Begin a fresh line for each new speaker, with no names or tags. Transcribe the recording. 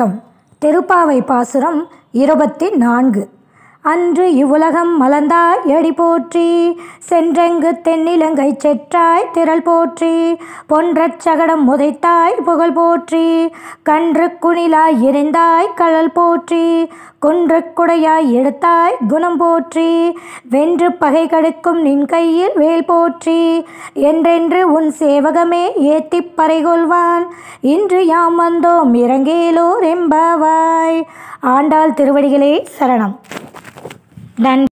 வணக்கம் திருப்பாவை பாசுரம் இருபத்தி நான்கு அன்று இவ்வுலகம் மலர்ந்தாய் எடி போற்றி சென்றெங்கு தென்னிலங்கை செற்றாய் திரள் போற்றி பொன்றச் சகடம் முதைத்தாய் புகழ் போற்றி கன்று குணிலாய் எரிந்தாய் கழல் போற்றி குன்று குடையாய் எடுத்தாய் குணம் போற்றி வென்று பகை கடுக்கும் நின் கையில் வேல் போற்றி என்றென்று உன் சேவகமே ஏத்தி பறைகொள்வான் இன்று யாம் வந்தோம் இறங்கேலோர் எம்பவாய் ஆண்டாள் திருவடிகளே சரணம் Then.